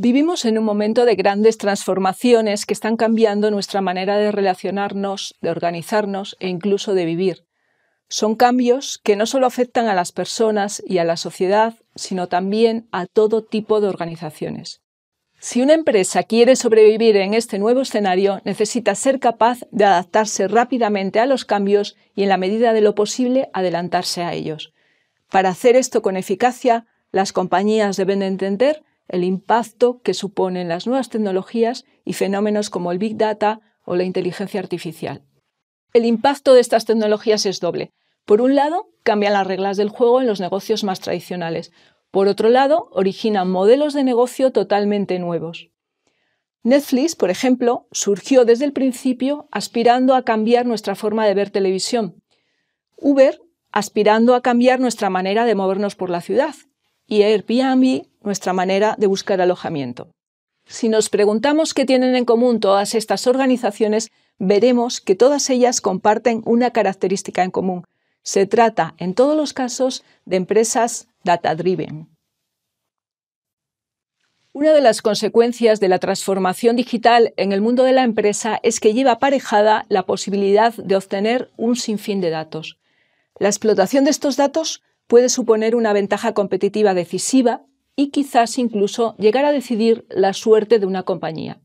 Vivimos en un momento de grandes transformaciones que están cambiando nuestra manera de relacionarnos, de organizarnos e incluso de vivir. Son cambios que no solo afectan a las personas y a la sociedad, sino también a todo tipo de organizaciones. Si una empresa quiere sobrevivir en este nuevo escenario, necesita ser capaz de adaptarse rápidamente a los cambios y, en la medida de lo posible, adelantarse a ellos. Para hacer esto con eficacia, las compañías deben entender el impacto que suponen las nuevas tecnologías y fenómenos como el Big Data o la inteligencia artificial. El impacto de estas tecnologías es doble. Por un lado, cambian las reglas del juego en los negocios más tradicionales. Por otro lado, originan modelos de negocio totalmente nuevos. Netflix, por ejemplo, surgió desde el principio aspirando a cambiar nuestra forma de ver televisión. Uber aspirando a cambiar nuestra manera de movernos por la ciudad y Airbnb nuestra manera de buscar alojamiento. Si nos preguntamos qué tienen en común todas estas organizaciones, veremos que todas ellas comparten una característica en común. Se trata, en todos los casos, de empresas data-driven. Una de las consecuencias de la transformación digital en el mundo de la empresa es que lleva aparejada la posibilidad de obtener un sinfín de datos. La explotación de estos datos puede suponer una ventaja competitiva decisiva y quizás incluso llegar a decidir la suerte de una compañía.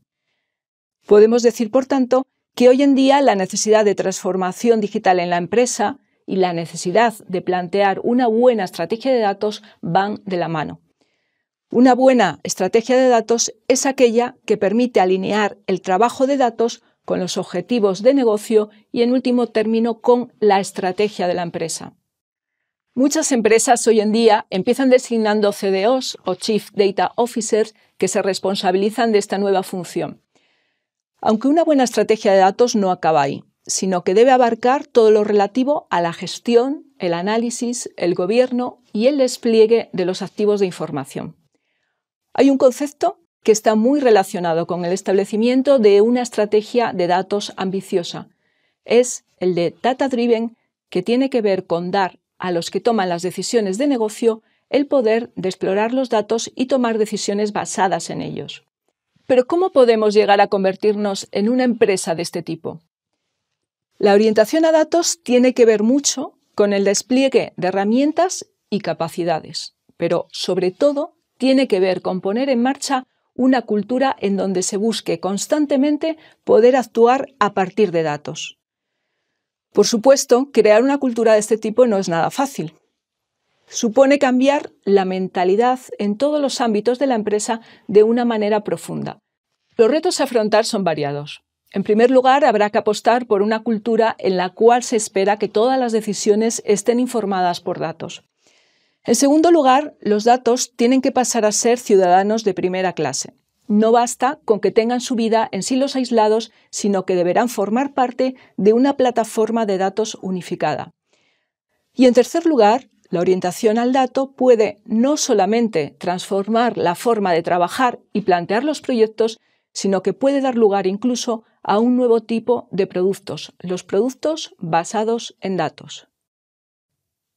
Podemos decir, por tanto, que hoy en día la necesidad de transformación digital en la empresa y la necesidad de plantear una buena estrategia de datos van de la mano. Una buena estrategia de datos es aquella que permite alinear el trabajo de datos con los objetivos de negocio y, en último término, con la estrategia de la empresa. Muchas empresas hoy en día empiezan designando CDOs o Chief Data Officers que se responsabilizan de esta nueva función. Aunque una buena estrategia de datos no acaba ahí, sino que debe abarcar todo lo relativo a la gestión, el análisis, el gobierno y el despliegue de los activos de información. Hay un concepto que está muy relacionado con el establecimiento de una estrategia de datos ambiciosa. Es el de Data Driven, que tiene que ver con dar a los que toman las decisiones de negocio el poder de explorar los datos y tomar decisiones basadas en ellos. Pero ¿cómo podemos llegar a convertirnos en una empresa de este tipo? La orientación a datos tiene que ver mucho con el despliegue de herramientas y capacidades, pero sobre todo tiene que ver con poner en marcha una cultura en donde se busque constantemente poder actuar a partir de datos. Por supuesto, crear una cultura de este tipo no es nada fácil. Supone cambiar la mentalidad en todos los ámbitos de la empresa de una manera profunda. Los retos a afrontar son variados. En primer lugar, habrá que apostar por una cultura en la cual se espera que todas las decisiones estén informadas por datos. En segundo lugar, los datos tienen que pasar a ser ciudadanos de primera clase. No basta con que tengan su vida en silos aislados, sino que deberán formar parte de una plataforma de datos unificada. Y en tercer lugar, la orientación al dato puede no solamente transformar la forma de trabajar y plantear los proyectos, sino que puede dar lugar incluso a un nuevo tipo de productos, los productos basados en datos.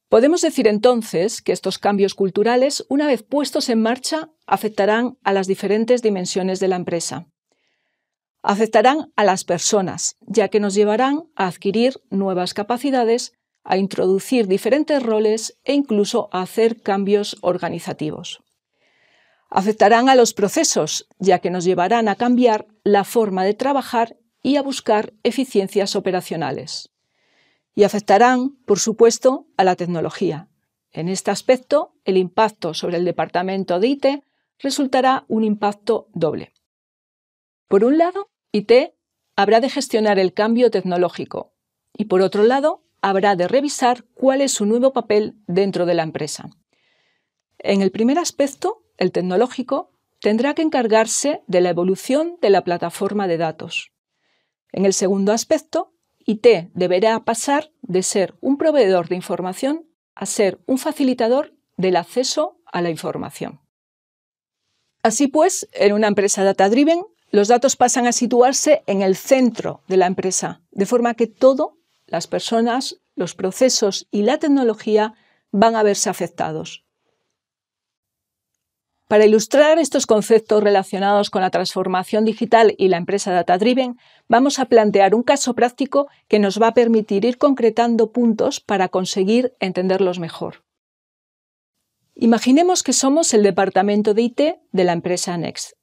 Podemos decir entonces que estos cambios culturales, una vez puestos en marcha, afectarán a las diferentes dimensiones de la empresa. Afectarán a las personas, ya que nos llevarán a adquirir nuevas capacidades, a introducir diferentes roles e incluso a hacer cambios organizativos. Afectarán a los procesos, ya que nos llevarán a cambiar la forma de trabajar y a buscar eficiencias operacionales y afectarán, por supuesto, a la tecnología. En este aspecto, el impacto sobre el departamento de IT resultará un impacto doble. Por un lado, IT habrá de gestionar el cambio tecnológico y por otro lado, habrá de revisar cuál es su nuevo papel dentro de la empresa. En el primer aspecto, el tecnológico, tendrá que encargarse de la evolución de la plataforma de datos. En el segundo aspecto, IT deberá pasar de ser un proveedor de información a ser un facilitador del acceso a la información. Así pues, en una empresa data-driven, los datos pasan a situarse en el centro de la empresa, de forma que todo, las personas, los procesos y la tecnología van a verse afectados. Para ilustrar estos conceptos relacionados con la transformación digital y la empresa Data Driven, vamos a plantear un caso práctico que nos va a permitir ir concretando puntos para conseguir entenderlos mejor. Imaginemos que somos el departamento de IT de la empresa Next.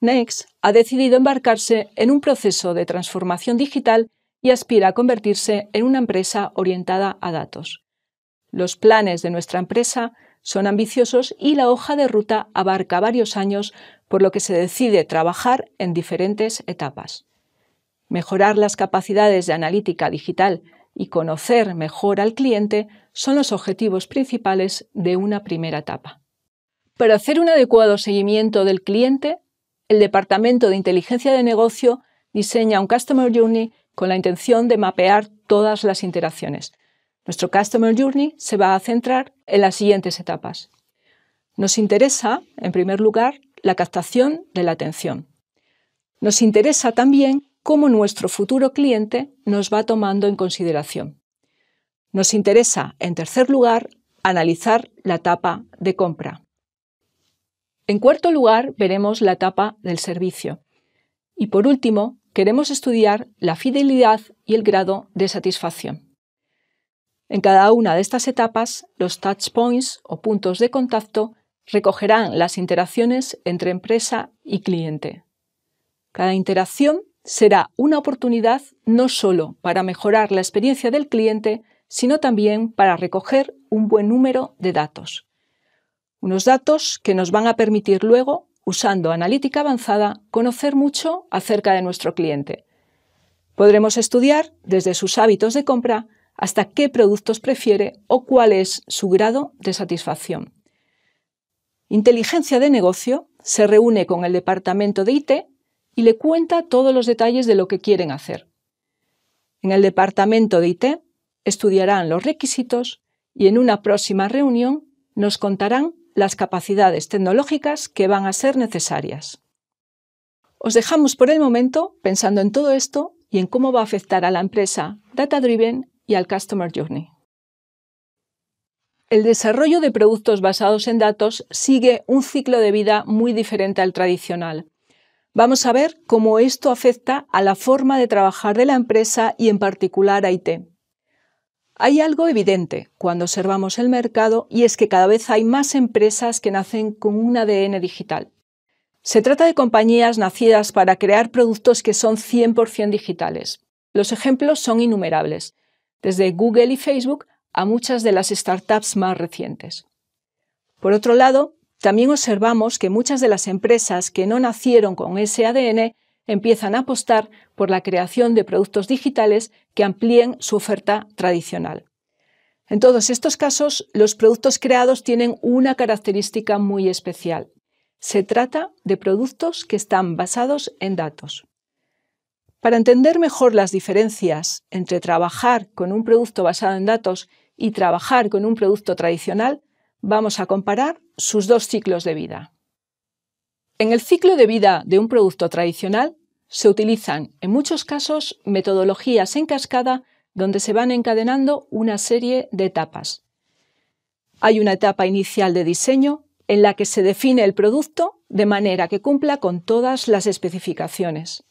Next ha decidido embarcarse en un proceso de transformación digital y aspira a convertirse en una empresa orientada a datos. Los planes de nuestra empresa son ambiciosos y la hoja de ruta abarca varios años, por lo que se decide trabajar en diferentes etapas. Mejorar las capacidades de analítica digital y conocer mejor al cliente son los objetivos principales de una primera etapa. Para hacer un adecuado seguimiento del cliente, el Departamento de Inteligencia de Negocio diseña un Customer Journey con la intención de mapear todas las interacciones, nuestro Customer Journey se va a centrar en las siguientes etapas. Nos interesa, en primer lugar, la captación de la atención. Nos interesa también cómo nuestro futuro cliente nos va tomando en consideración. Nos interesa, en tercer lugar, analizar la etapa de compra. En cuarto lugar, veremos la etapa del servicio. Y por último, queremos estudiar la fidelidad y el grado de satisfacción. En cada una de estas etapas, los touch points o puntos de contacto recogerán las interacciones entre empresa y cliente. Cada interacción será una oportunidad no solo para mejorar la experiencia del cliente, sino también para recoger un buen número de datos. Unos datos que nos van a permitir luego, usando analítica avanzada, conocer mucho acerca de nuestro cliente. Podremos estudiar desde sus hábitos de compra hasta qué productos prefiere o cuál es su grado de satisfacción. Inteligencia de negocio se reúne con el departamento de IT y le cuenta todos los detalles de lo que quieren hacer. En el departamento de IT estudiarán los requisitos y en una próxima reunión nos contarán las capacidades tecnológicas que van a ser necesarias. Os dejamos por el momento pensando en todo esto y en cómo va a afectar a la empresa Data Driven y al Customer Journey. El desarrollo de productos basados en datos sigue un ciclo de vida muy diferente al tradicional. Vamos a ver cómo esto afecta a la forma de trabajar de la empresa y en particular a IT. Hay algo evidente cuando observamos el mercado y es que cada vez hay más empresas que nacen con un ADN digital. Se trata de compañías nacidas para crear productos que son 100% digitales. Los ejemplos son innumerables desde Google y Facebook a muchas de las startups más recientes. Por otro lado, también observamos que muchas de las empresas que no nacieron con ese ADN empiezan a apostar por la creación de productos digitales que amplíen su oferta tradicional. En todos estos casos, los productos creados tienen una característica muy especial. Se trata de productos que están basados en datos. Para entender mejor las diferencias entre trabajar con un producto basado en datos y trabajar con un producto tradicional, vamos a comparar sus dos ciclos de vida. En el ciclo de vida de un producto tradicional se utilizan, en muchos casos, metodologías en cascada donde se van encadenando una serie de etapas. Hay una etapa inicial de diseño en la que se define el producto de manera que cumpla con todas las especificaciones.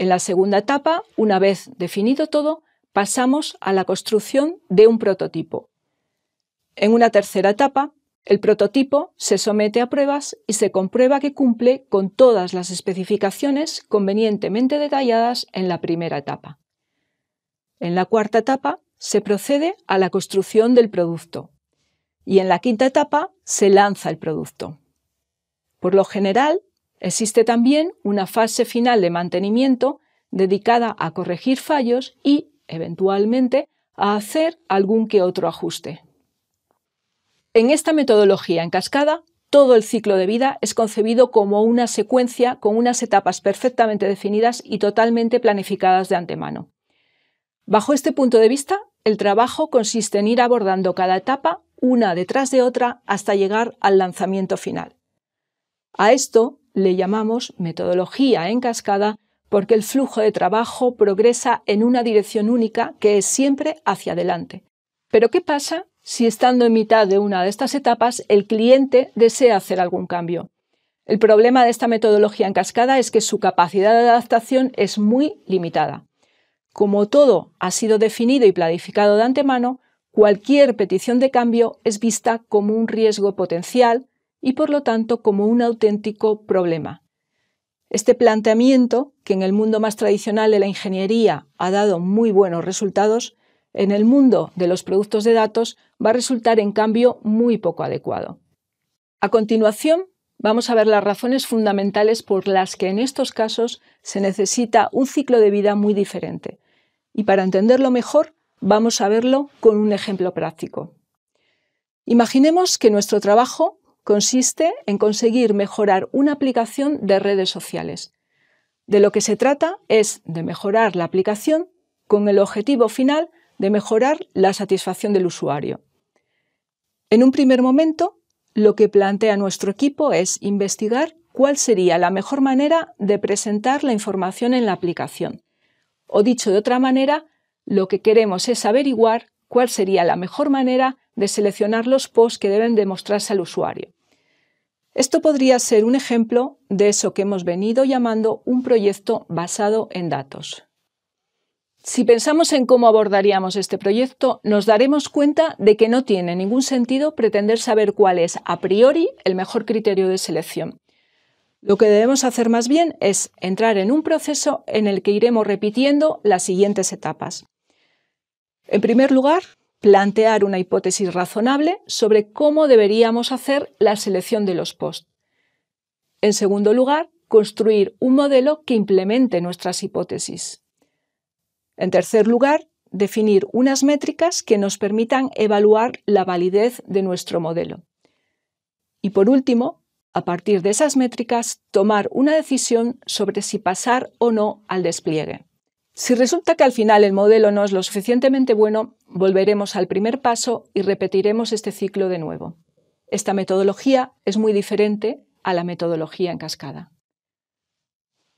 En la segunda etapa, una vez definido todo, pasamos a la construcción de un prototipo. En una tercera etapa, el prototipo se somete a pruebas y se comprueba que cumple con todas las especificaciones convenientemente detalladas en la primera etapa. En la cuarta etapa se procede a la construcción del producto y en la quinta etapa se lanza el producto. Por lo general, Existe también una fase final de mantenimiento dedicada a corregir fallos y, eventualmente, a hacer algún que otro ajuste. En esta metodología en cascada, todo el ciclo de vida es concebido como una secuencia con unas etapas perfectamente definidas y totalmente planificadas de antemano. Bajo este punto de vista, el trabajo consiste en ir abordando cada etapa una detrás de otra hasta llegar al lanzamiento final. A esto le llamamos metodología en cascada porque el flujo de trabajo progresa en una dirección única que es siempre hacia adelante. Pero ¿qué pasa si estando en mitad de una de estas etapas el cliente desea hacer algún cambio? El problema de esta metodología en cascada es que su capacidad de adaptación es muy limitada. Como todo ha sido definido y planificado de antemano, cualquier petición de cambio es vista como un riesgo potencial y por lo tanto como un auténtico problema. Este planteamiento, que en el mundo más tradicional de la ingeniería ha dado muy buenos resultados, en el mundo de los productos de datos va a resultar en cambio muy poco adecuado. A continuación, vamos a ver las razones fundamentales por las que en estos casos se necesita un ciclo de vida muy diferente. Y para entenderlo mejor, vamos a verlo con un ejemplo práctico. Imaginemos que nuestro trabajo consiste en conseguir mejorar una aplicación de redes sociales. De lo que se trata es de mejorar la aplicación con el objetivo final de mejorar la satisfacción del usuario. En un primer momento, lo que plantea nuestro equipo es investigar cuál sería la mejor manera de presentar la información en la aplicación. O dicho de otra manera, lo que queremos es averiguar cuál sería la mejor manera de seleccionar los posts que deben demostrarse al usuario. Esto podría ser un ejemplo de eso que hemos venido llamando un proyecto basado en datos. Si pensamos en cómo abordaríamos este proyecto, nos daremos cuenta de que no tiene ningún sentido pretender saber cuál es a priori el mejor criterio de selección. Lo que debemos hacer más bien es entrar en un proceso en el que iremos repitiendo las siguientes etapas. En primer lugar, plantear una hipótesis razonable sobre cómo deberíamos hacer la selección de los posts. En segundo lugar, construir un modelo que implemente nuestras hipótesis. En tercer lugar, definir unas métricas que nos permitan evaluar la validez de nuestro modelo. Y por último, a partir de esas métricas, tomar una decisión sobre si pasar o no al despliegue. Si resulta que al final el modelo no es lo suficientemente bueno, volveremos al primer paso y repetiremos este ciclo de nuevo. Esta metodología es muy diferente a la metodología en cascada.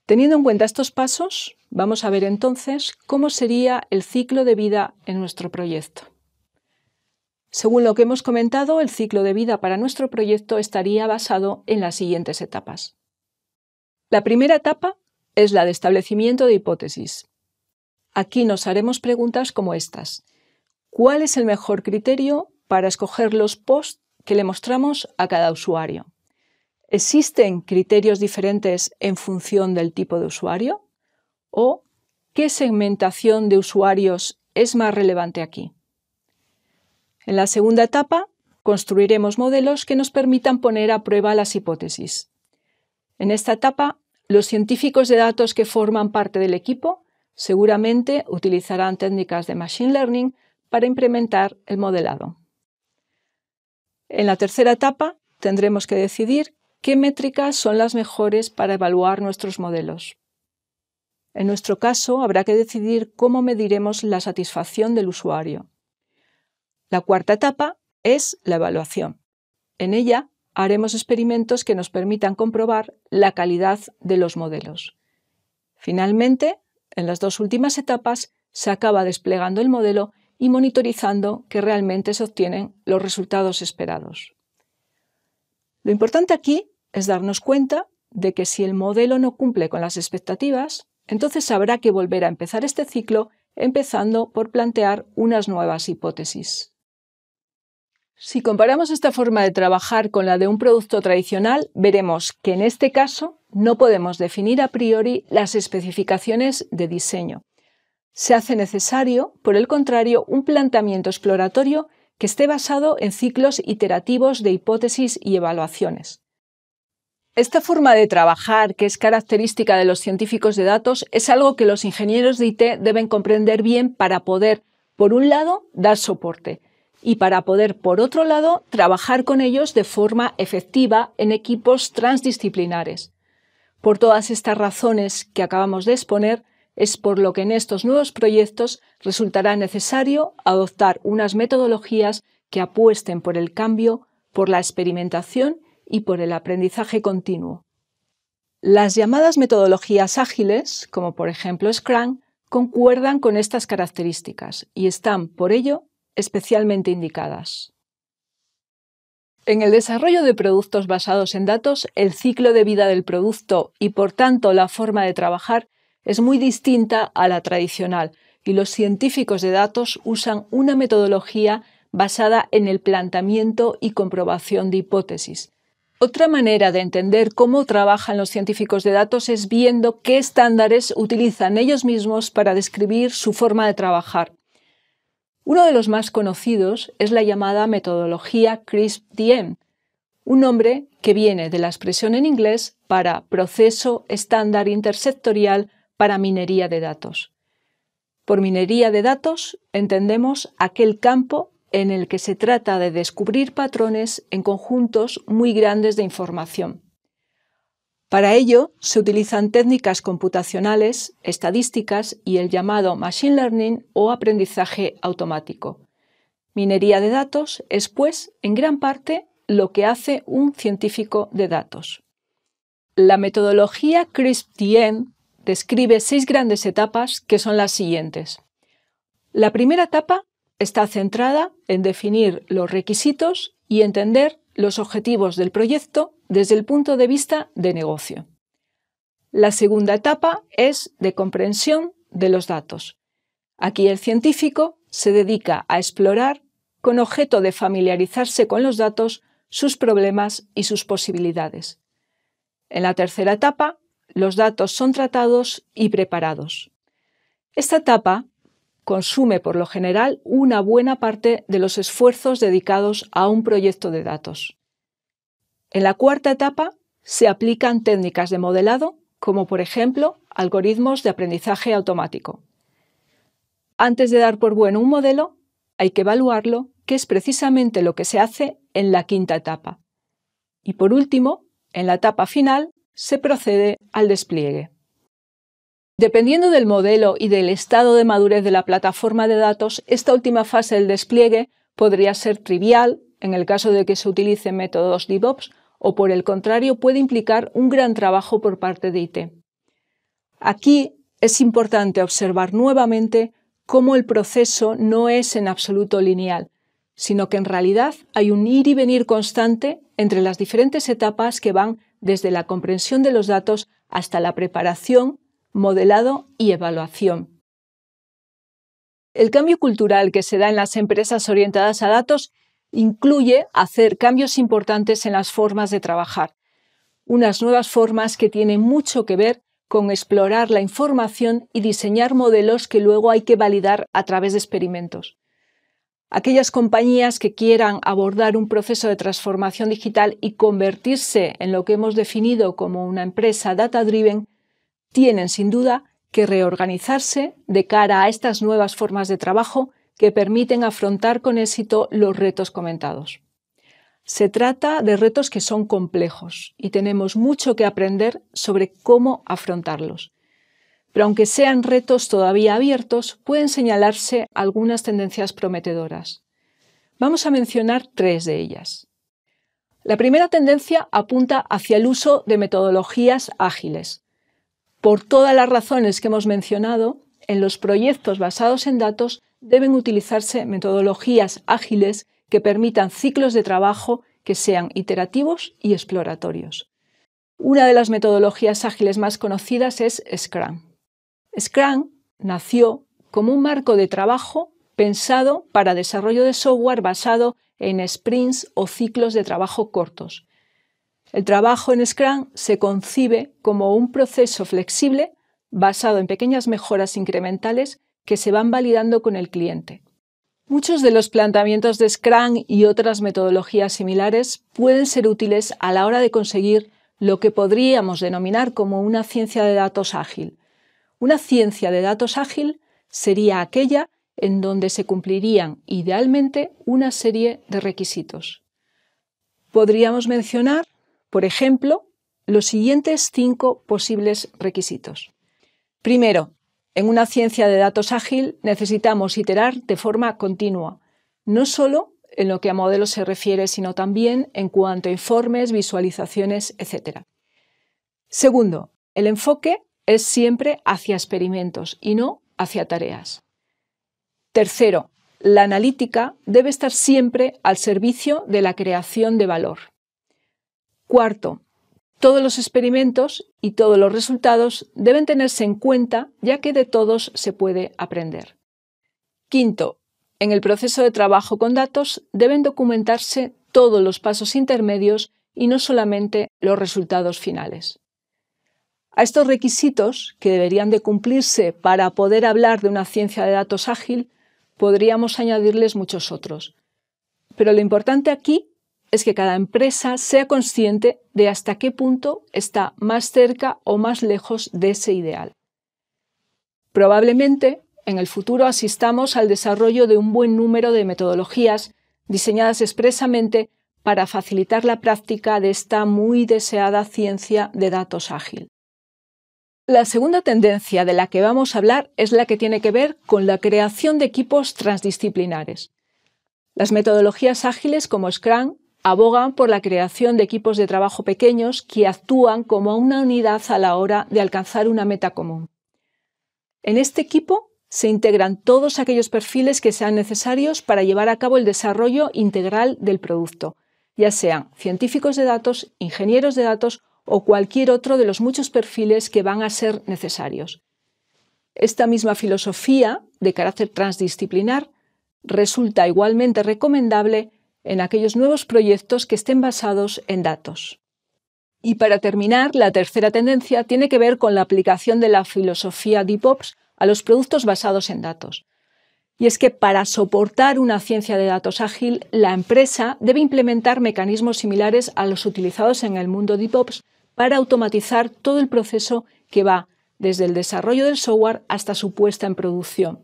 Teniendo en cuenta estos pasos, vamos a ver entonces cómo sería el ciclo de vida en nuestro proyecto. Según lo que hemos comentado, el ciclo de vida para nuestro proyecto estaría basado en las siguientes etapas. La primera etapa es la de establecimiento de hipótesis, Aquí nos haremos preguntas como estas. ¿Cuál es el mejor criterio para escoger los posts que le mostramos a cada usuario? ¿Existen criterios diferentes en función del tipo de usuario? ¿O qué segmentación de usuarios es más relevante aquí? En la segunda etapa, construiremos modelos que nos permitan poner a prueba las hipótesis. En esta etapa, los científicos de datos que forman parte del equipo Seguramente utilizarán técnicas de Machine Learning para implementar el modelado. En la tercera etapa tendremos que decidir qué métricas son las mejores para evaluar nuestros modelos. En nuestro caso, habrá que decidir cómo mediremos la satisfacción del usuario. La cuarta etapa es la evaluación. En ella haremos experimentos que nos permitan comprobar la calidad de los modelos. Finalmente, en las dos últimas etapas se acaba desplegando el modelo y monitorizando que realmente se obtienen los resultados esperados. Lo importante aquí es darnos cuenta de que si el modelo no cumple con las expectativas, entonces habrá que volver a empezar este ciclo empezando por plantear unas nuevas hipótesis. Si comparamos esta forma de trabajar con la de un producto tradicional, veremos que en este caso no podemos definir a priori las especificaciones de diseño. Se hace necesario, por el contrario, un planteamiento exploratorio que esté basado en ciclos iterativos de hipótesis y evaluaciones. Esta forma de trabajar, que es característica de los científicos de datos, es algo que los ingenieros de IT deben comprender bien para poder, por un lado, dar soporte y para poder, por otro lado, trabajar con ellos de forma efectiva en equipos transdisciplinares. Por todas estas razones que acabamos de exponer, es por lo que en estos nuevos proyectos resultará necesario adoptar unas metodologías que apuesten por el cambio, por la experimentación y por el aprendizaje continuo. Las llamadas metodologías ágiles, como por ejemplo Scrum, concuerdan con estas características y están, por ello, especialmente indicadas. En el desarrollo de productos basados en datos, el ciclo de vida del producto y por tanto la forma de trabajar es muy distinta a la tradicional y los científicos de datos usan una metodología basada en el planteamiento y comprobación de hipótesis. Otra manera de entender cómo trabajan los científicos de datos es viendo qué estándares utilizan ellos mismos para describir su forma de trabajar. Uno de los más conocidos es la llamada metodología CRISP-DM, un nombre que viene de la expresión en inglés para proceso estándar intersectorial para minería de datos. Por minería de datos entendemos aquel campo en el que se trata de descubrir patrones en conjuntos muy grandes de información. Para ello, se utilizan técnicas computacionales, estadísticas y el llamado Machine Learning o aprendizaje automático. Minería de datos es, pues, en gran parte lo que hace un científico de datos. La metodología crisp dm describe seis grandes etapas que son las siguientes. La primera etapa está centrada en definir los requisitos y entender los objetivos del proyecto desde el punto de vista de negocio. La segunda etapa es de comprensión de los datos. Aquí el científico se dedica a explorar, con objeto de familiarizarse con los datos, sus problemas y sus posibilidades. En la tercera etapa, los datos son tratados y preparados. Esta etapa consume por lo general una buena parte de los esfuerzos dedicados a un proyecto de datos. En la cuarta etapa se aplican técnicas de modelado, como por ejemplo algoritmos de aprendizaje automático. Antes de dar por bueno un modelo, hay que evaluarlo, que es precisamente lo que se hace en la quinta etapa. Y por último, en la etapa final, se procede al despliegue. Dependiendo del modelo y del estado de madurez de la plataforma de datos, esta última fase del despliegue podría ser trivial en el caso de que se utilicen métodos DevOps o por el contrario puede implicar un gran trabajo por parte de IT. Aquí es importante observar nuevamente cómo el proceso no es en absoluto lineal, sino que en realidad hay un ir y venir constante entre las diferentes etapas que van desde la comprensión de los datos hasta la preparación, modelado y evaluación. El cambio cultural que se da en las empresas orientadas a datos incluye hacer cambios importantes en las formas de trabajar, unas nuevas formas que tienen mucho que ver con explorar la información y diseñar modelos que luego hay que validar a través de experimentos. Aquellas compañías que quieran abordar un proceso de transformación digital y convertirse en lo que hemos definido como una empresa data-driven tienen sin duda que reorganizarse de cara a estas nuevas formas de trabajo que permiten afrontar con éxito los retos comentados. Se trata de retos que son complejos y tenemos mucho que aprender sobre cómo afrontarlos. Pero aunque sean retos todavía abiertos, pueden señalarse algunas tendencias prometedoras. Vamos a mencionar tres de ellas. La primera tendencia apunta hacia el uso de metodologías ágiles. Por todas las razones que hemos mencionado, en los proyectos basados en datos deben utilizarse metodologías ágiles que permitan ciclos de trabajo que sean iterativos y exploratorios. Una de las metodologías ágiles más conocidas es Scrum. Scrum nació como un marco de trabajo pensado para desarrollo de software basado en sprints o ciclos de trabajo cortos. El trabajo en Scrum se concibe como un proceso flexible basado en pequeñas mejoras incrementales que se van validando con el cliente. Muchos de los planteamientos de Scrum y otras metodologías similares pueden ser útiles a la hora de conseguir lo que podríamos denominar como una ciencia de datos ágil. Una ciencia de datos ágil sería aquella en donde se cumplirían idealmente una serie de requisitos. Podríamos mencionar, por ejemplo, los siguientes cinco posibles requisitos. Primero, en una ciencia de datos ágil necesitamos iterar de forma continua, no solo en lo que a modelos se refiere, sino también en cuanto a informes, visualizaciones, etc. Segundo, el enfoque es siempre hacia experimentos y no hacia tareas. Tercero, la analítica debe estar siempre al servicio de la creación de valor. Cuarto, todos los experimentos y todos los resultados deben tenerse en cuenta ya que de todos se puede aprender. Quinto, en el proceso de trabajo con datos deben documentarse todos los pasos intermedios y no solamente los resultados finales. A estos requisitos, que deberían de cumplirse para poder hablar de una ciencia de datos ágil, podríamos añadirles muchos otros. Pero lo importante aquí es que cada empresa sea consciente de hasta qué punto está más cerca o más lejos de ese ideal. Probablemente en el futuro asistamos al desarrollo de un buen número de metodologías diseñadas expresamente para facilitar la práctica de esta muy deseada ciencia de datos ágil. La segunda tendencia de la que vamos a hablar es la que tiene que ver con la creación de equipos transdisciplinares. Las metodologías ágiles como Scrum Abogan por la creación de equipos de trabajo pequeños que actúan como una unidad a la hora de alcanzar una meta común. En este equipo se integran todos aquellos perfiles que sean necesarios para llevar a cabo el desarrollo integral del producto, ya sean científicos de datos, ingenieros de datos o cualquier otro de los muchos perfiles que van a ser necesarios. Esta misma filosofía, de carácter transdisciplinar, resulta igualmente recomendable en aquellos nuevos proyectos que estén basados en datos. Y para terminar, la tercera tendencia tiene que ver con la aplicación de la filosofía DevOps a los productos basados en datos. Y es que para soportar una ciencia de datos ágil, la empresa debe implementar mecanismos similares a los utilizados en el mundo DevOps para automatizar todo el proceso que va desde el desarrollo del software hasta su puesta en producción.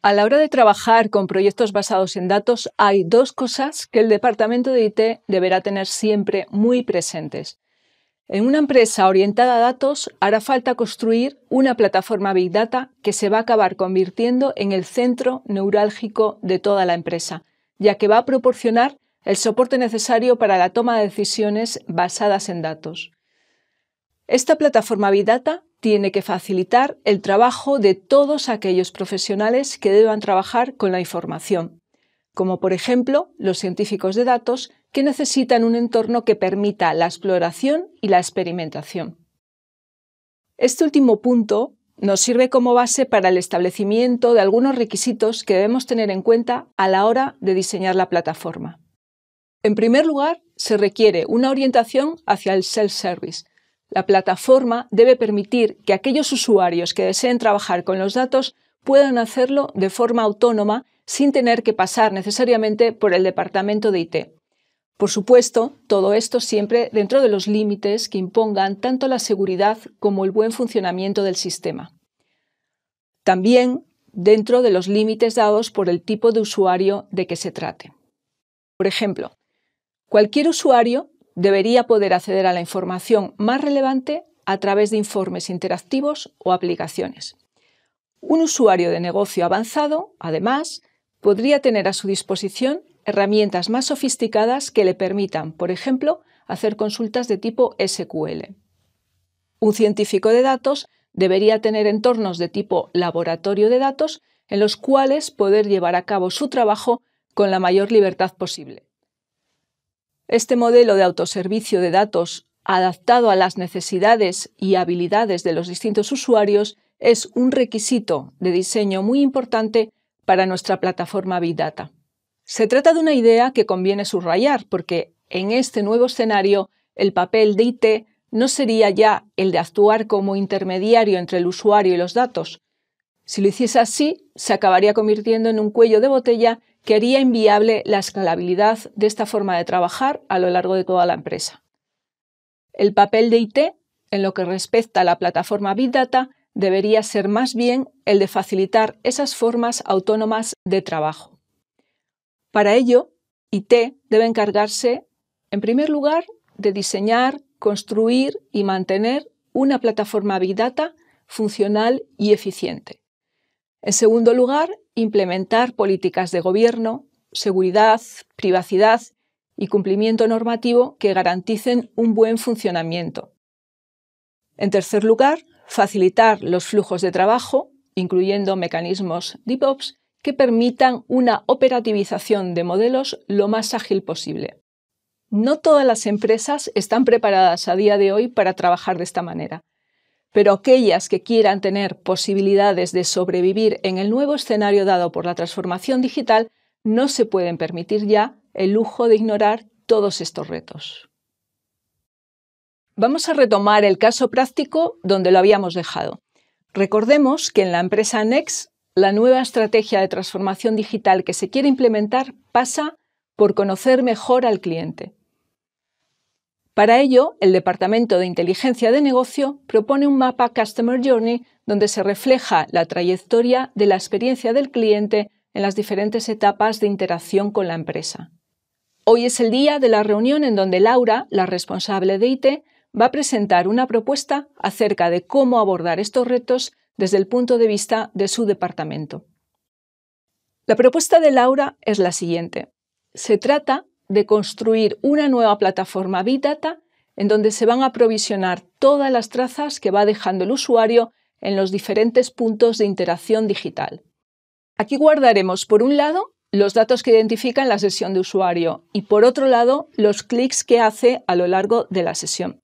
A la hora de trabajar con proyectos basados en datos, hay dos cosas que el departamento de IT deberá tener siempre muy presentes. En una empresa orientada a datos hará falta construir una plataforma Big Data que se va a acabar convirtiendo en el centro neurálgico de toda la empresa, ya que va a proporcionar el soporte necesario para la toma de decisiones basadas en datos. Esta plataforma Big Data tiene que facilitar el trabajo de todos aquellos profesionales que deban trabajar con la información, como por ejemplo los científicos de datos que necesitan un entorno que permita la exploración y la experimentación. Este último punto nos sirve como base para el establecimiento de algunos requisitos que debemos tener en cuenta a la hora de diseñar la plataforma. En primer lugar, se requiere una orientación hacia el self-service, la plataforma debe permitir que aquellos usuarios que deseen trabajar con los datos puedan hacerlo de forma autónoma sin tener que pasar necesariamente por el departamento de IT. Por supuesto, todo esto siempre dentro de los límites que impongan tanto la seguridad como el buen funcionamiento del sistema. También dentro de los límites dados por el tipo de usuario de que se trate. Por ejemplo, cualquier usuario debería poder acceder a la información más relevante a través de informes interactivos o aplicaciones. Un usuario de negocio avanzado, además, podría tener a su disposición herramientas más sofisticadas que le permitan, por ejemplo, hacer consultas de tipo SQL. Un científico de datos debería tener entornos de tipo laboratorio de datos en los cuales poder llevar a cabo su trabajo con la mayor libertad posible. Este modelo de autoservicio de datos adaptado a las necesidades y habilidades de los distintos usuarios es un requisito de diseño muy importante para nuestra plataforma Big Data. Se trata de una idea que conviene subrayar porque en este nuevo escenario el papel de IT no sería ya el de actuar como intermediario entre el usuario y los datos. Si lo hiciese así, se acabaría convirtiendo en un cuello de botella que haría inviable la escalabilidad de esta forma de trabajar a lo largo de toda la empresa. El papel de IT, en lo que respecta a la plataforma Big Data, debería ser más bien el de facilitar esas formas autónomas de trabajo. Para ello, IT debe encargarse, en primer lugar, de diseñar, construir y mantener una plataforma Big Data funcional y eficiente. En segundo lugar, implementar políticas de gobierno, seguridad, privacidad y cumplimiento normativo que garanticen un buen funcionamiento. En tercer lugar, facilitar los flujos de trabajo, incluyendo mecanismos DevOps, que permitan una operativización de modelos lo más ágil posible. No todas las empresas están preparadas a día de hoy para trabajar de esta manera, pero aquellas que quieran tener posibilidades de sobrevivir en el nuevo escenario dado por la transformación digital no se pueden permitir ya el lujo de ignorar todos estos retos. Vamos a retomar el caso práctico donde lo habíamos dejado. Recordemos que en la empresa Nex la nueva estrategia de transformación digital que se quiere implementar pasa por conocer mejor al cliente. Para ello, el Departamento de Inteligencia de Negocio propone un mapa Customer Journey donde se refleja la trayectoria de la experiencia del cliente en las diferentes etapas de interacción con la empresa. Hoy es el día de la reunión en donde Laura, la responsable de IT, va a presentar una propuesta acerca de cómo abordar estos retos desde el punto de vista de su departamento. La propuesta de Laura es la siguiente. Se trata de construir una nueva plataforma bidata en donde se van a provisionar todas las trazas que va dejando el usuario en los diferentes puntos de interacción digital. Aquí guardaremos, por un lado, los datos que identifican la sesión de usuario y, por otro lado, los clics que hace a lo largo de la sesión.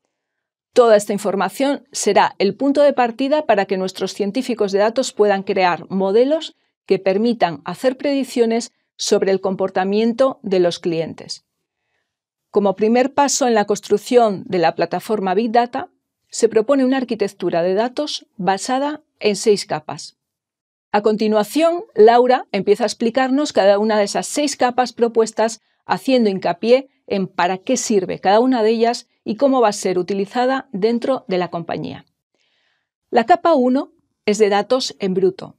Toda esta información será el punto de partida para que nuestros científicos de datos puedan crear modelos que permitan hacer predicciones sobre el comportamiento de los clientes. Como primer paso en la construcción de la plataforma Big Data, se propone una arquitectura de datos basada en seis capas. A continuación, Laura empieza a explicarnos cada una de esas seis capas propuestas, haciendo hincapié en para qué sirve cada una de ellas y cómo va a ser utilizada dentro de la compañía. La capa 1 es de datos en bruto,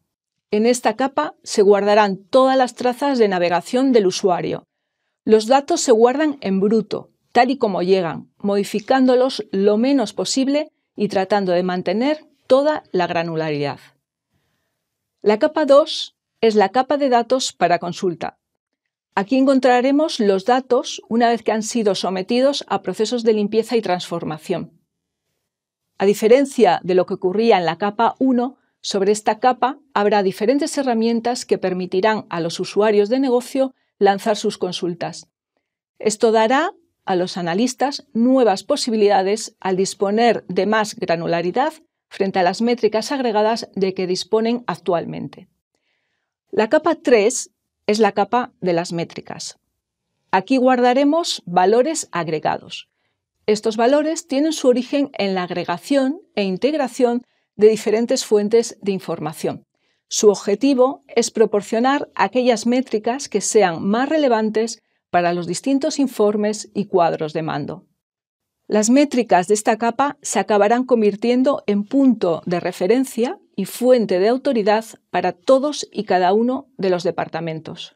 en esta capa se guardarán todas las trazas de navegación del usuario. Los datos se guardan en bruto, tal y como llegan, modificándolos lo menos posible y tratando de mantener toda la granularidad. La capa 2 es la capa de datos para consulta. Aquí encontraremos los datos una vez que han sido sometidos a procesos de limpieza y transformación. A diferencia de lo que ocurría en la capa 1, sobre esta capa habrá diferentes herramientas que permitirán a los usuarios de negocio lanzar sus consultas. Esto dará a los analistas nuevas posibilidades al disponer de más granularidad frente a las métricas agregadas de que disponen actualmente. La capa 3 es la capa de las métricas. Aquí guardaremos valores agregados. Estos valores tienen su origen en la agregación e integración de diferentes fuentes de información. Su objetivo es proporcionar aquellas métricas que sean más relevantes para los distintos informes y cuadros de mando. Las métricas de esta capa se acabarán convirtiendo en punto de referencia y fuente de autoridad para todos y cada uno de los departamentos.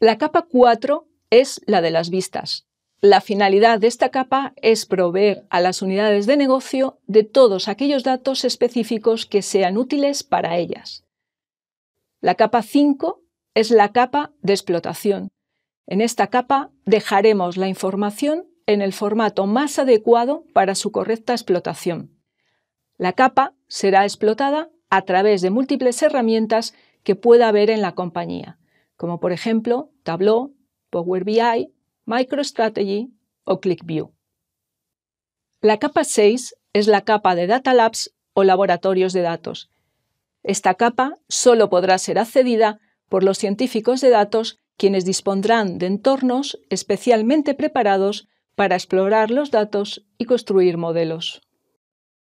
La capa 4 es la de las vistas, la finalidad de esta capa es proveer a las unidades de negocio de todos aquellos datos específicos que sean útiles para ellas. La capa 5 es la capa de explotación. En esta capa dejaremos la información en el formato más adecuado para su correcta explotación. La capa será explotada a través de múltiples herramientas que pueda haber en la compañía, como por ejemplo Tableau, Power BI, MicroStrategy o ClickView. La capa 6 es la capa de Data Labs o laboratorios de datos. Esta capa solo podrá ser accedida por los científicos de datos quienes dispondrán de entornos especialmente preparados para explorar los datos y construir modelos.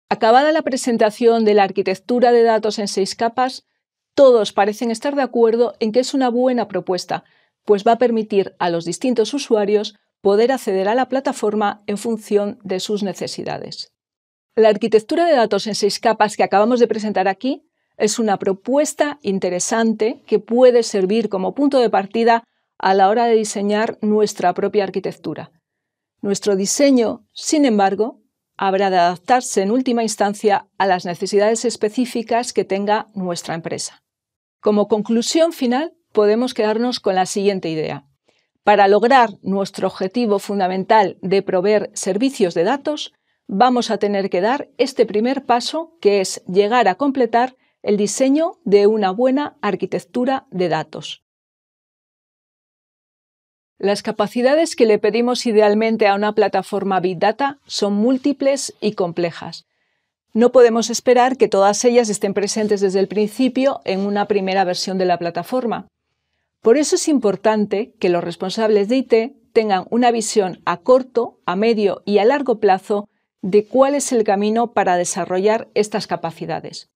Acabada la presentación de la arquitectura de datos en seis capas, todos parecen estar de acuerdo en que es una buena propuesta, pues va a permitir a los distintos usuarios poder acceder a la plataforma en función de sus necesidades. La arquitectura de datos en seis capas que acabamos de presentar aquí es una propuesta interesante que puede servir como punto de partida a la hora de diseñar nuestra propia arquitectura. Nuestro diseño, sin embargo, habrá de adaptarse en última instancia a las necesidades específicas que tenga nuestra empresa. Como conclusión final, podemos quedarnos con la siguiente idea. Para lograr nuestro objetivo fundamental de proveer servicios de datos, vamos a tener que dar este primer paso, que es llegar a completar el diseño de una buena arquitectura de datos. Las capacidades que le pedimos idealmente a una plataforma Big Data son múltiples y complejas. No podemos esperar que todas ellas estén presentes desde el principio en una primera versión de la plataforma. Por eso es importante que los responsables de IT tengan una visión a corto, a medio y a largo plazo de cuál es el camino para desarrollar estas capacidades.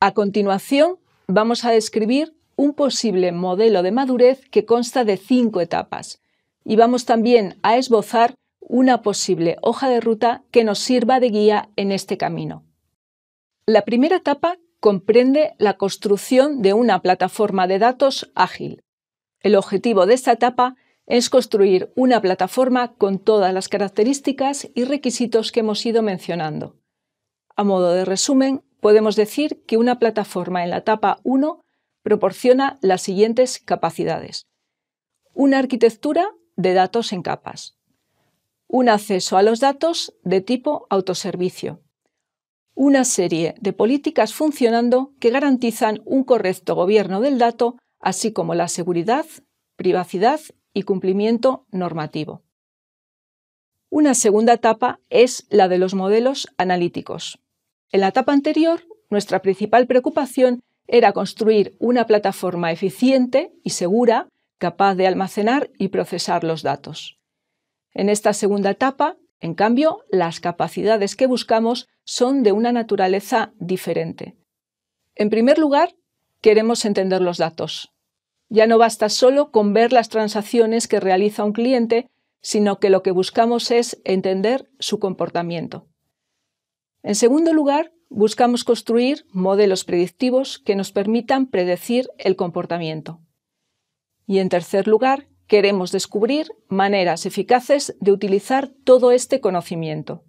A continuación, vamos a describir un posible modelo de madurez que consta de cinco etapas y vamos también a esbozar una posible hoja de ruta que nos sirva de guía en este camino. La primera etapa comprende la construcción de una plataforma de datos ágil. El objetivo de esta etapa es construir una plataforma con todas las características y requisitos que hemos ido mencionando. A modo de resumen, podemos decir que una plataforma en la etapa 1 proporciona las siguientes capacidades. Una arquitectura de datos en capas. Un acceso a los datos de tipo autoservicio una serie de políticas funcionando que garantizan un correcto gobierno del dato, así como la seguridad, privacidad y cumplimiento normativo. Una segunda etapa es la de los modelos analíticos. En la etapa anterior, nuestra principal preocupación era construir una plataforma eficiente y segura capaz de almacenar y procesar los datos. En esta segunda etapa, en cambio, las capacidades que buscamos son de una naturaleza diferente. En primer lugar, queremos entender los datos. Ya no basta solo con ver las transacciones que realiza un cliente, sino que lo que buscamos es entender su comportamiento. En segundo lugar, buscamos construir modelos predictivos que nos permitan predecir el comportamiento. Y en tercer lugar, Queremos descubrir maneras eficaces de utilizar todo este conocimiento.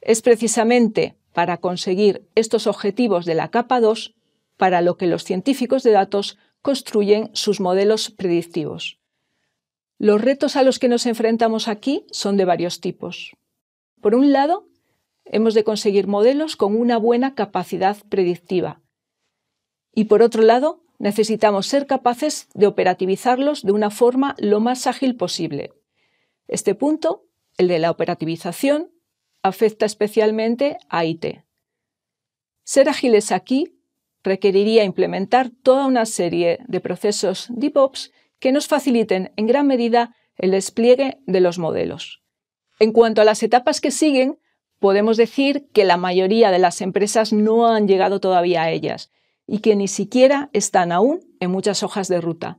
Es precisamente para conseguir estos objetivos de la capa 2 para lo que los científicos de datos construyen sus modelos predictivos. Los retos a los que nos enfrentamos aquí son de varios tipos. Por un lado, hemos de conseguir modelos con una buena capacidad predictiva. Y por otro lado, necesitamos ser capaces de operativizarlos de una forma lo más ágil posible. Este punto, el de la operativización, afecta especialmente a IT. Ser ágiles aquí requeriría implementar toda una serie de procesos DevOps que nos faciliten en gran medida el despliegue de los modelos. En cuanto a las etapas que siguen, podemos decir que la mayoría de las empresas no han llegado todavía a ellas, y que ni siquiera están aún en muchas hojas de ruta.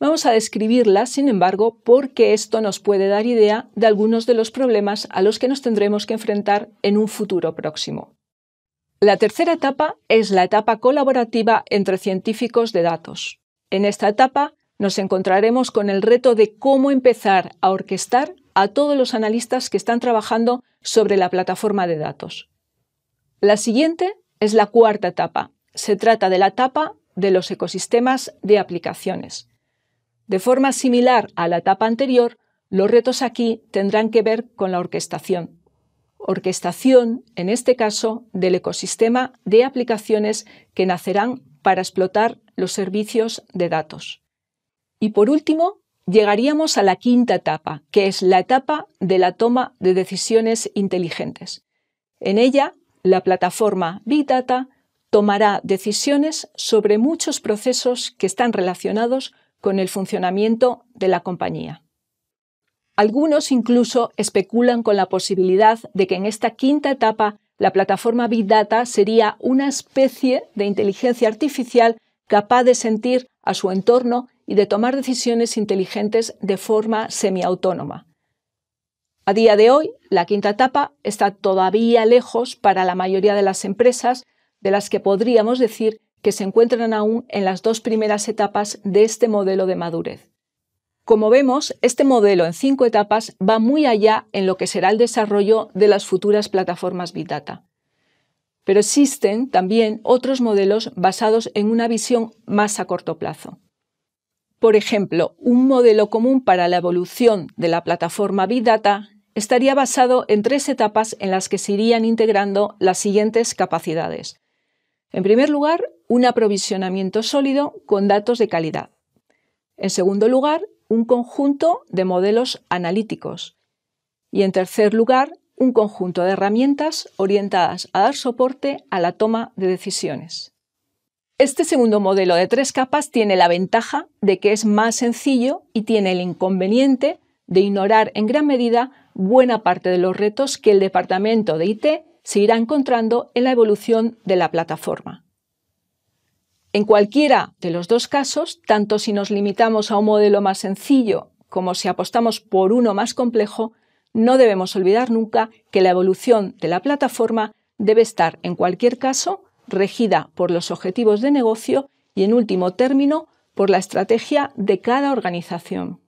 Vamos a describirlas, sin embargo, porque esto nos puede dar idea de algunos de los problemas a los que nos tendremos que enfrentar en un futuro próximo. La tercera etapa es la etapa colaborativa entre científicos de datos. En esta etapa nos encontraremos con el reto de cómo empezar a orquestar a todos los analistas que están trabajando sobre la plataforma de datos. La siguiente es la cuarta etapa, se trata de la etapa de los ecosistemas de aplicaciones. De forma similar a la etapa anterior, los retos aquí tendrán que ver con la orquestación. Orquestación, en este caso, del ecosistema de aplicaciones que nacerán para explotar los servicios de datos. Y por último, llegaríamos a la quinta etapa, que es la etapa de la toma de decisiones inteligentes. En ella, la plataforma Big Data tomará decisiones sobre muchos procesos que están relacionados con el funcionamiento de la compañía. Algunos incluso especulan con la posibilidad de que en esta quinta etapa la plataforma Big Data sería una especie de inteligencia artificial capaz de sentir a su entorno y de tomar decisiones inteligentes de forma semiautónoma. A día de hoy, la quinta etapa está todavía lejos para la mayoría de las empresas de las que podríamos decir que se encuentran aún en las dos primeras etapas de este modelo de madurez. Como vemos, este modelo en cinco etapas va muy allá en lo que será el desarrollo de las futuras plataformas Big Data. Pero existen también otros modelos basados en una visión más a corto plazo. Por ejemplo, un modelo común para la evolución de la plataforma Big Data estaría basado en tres etapas en las que se irían integrando las siguientes capacidades. En primer lugar, un aprovisionamiento sólido con datos de calidad. En segundo lugar, un conjunto de modelos analíticos. Y en tercer lugar, un conjunto de herramientas orientadas a dar soporte a la toma de decisiones. Este segundo modelo de tres capas tiene la ventaja de que es más sencillo y tiene el inconveniente de ignorar en gran medida buena parte de los retos que el departamento de IT se irá encontrando en la evolución de la plataforma. En cualquiera de los dos casos, tanto si nos limitamos a un modelo más sencillo como si apostamos por uno más complejo, no debemos olvidar nunca que la evolución de la plataforma debe estar, en cualquier caso, regida por los objetivos de negocio y, en último término, por la estrategia de cada organización.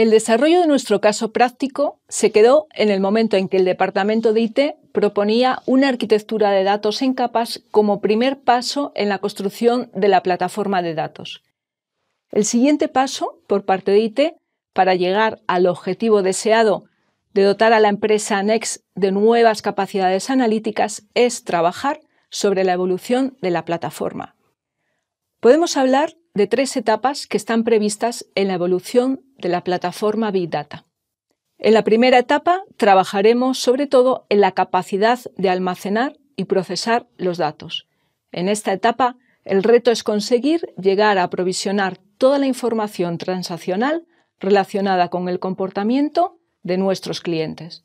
El desarrollo de nuestro caso práctico se quedó en el momento en que el departamento de IT proponía una arquitectura de datos en capas como primer paso en la construcción de la plataforma de datos. El siguiente paso por parte de IT para llegar al objetivo deseado de dotar a la empresa anex de nuevas capacidades analíticas es trabajar sobre la evolución de la plataforma. Podemos hablar de tres etapas que están previstas en la evolución de la plataforma Big Data. En la primera etapa trabajaremos sobre todo en la capacidad de almacenar y procesar los datos. En esta etapa, el reto es conseguir llegar a provisionar toda la información transaccional relacionada con el comportamiento de nuestros clientes.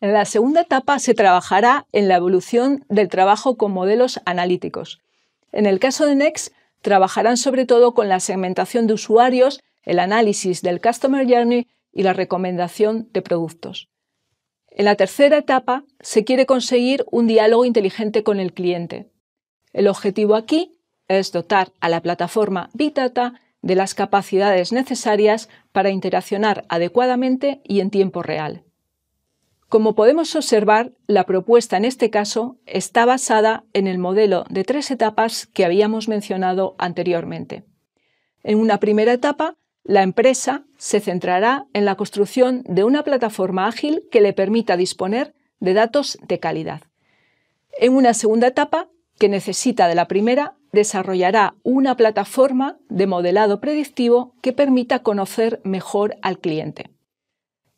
En la segunda etapa se trabajará en la evolución del trabajo con modelos analíticos. En el caso de Next, trabajarán sobre todo con la segmentación de usuarios el análisis del Customer Journey y la recomendación de productos. En la tercera etapa se quiere conseguir un diálogo inteligente con el cliente. El objetivo aquí es dotar a la plataforma Bitata de las capacidades necesarias para interaccionar adecuadamente y en tiempo real. Como podemos observar, la propuesta en este caso está basada en el modelo de tres etapas que habíamos mencionado anteriormente. En una primera etapa la empresa se centrará en la construcción de una plataforma ágil que le permita disponer de datos de calidad. En una segunda etapa, que necesita de la primera, desarrollará una plataforma de modelado predictivo que permita conocer mejor al cliente.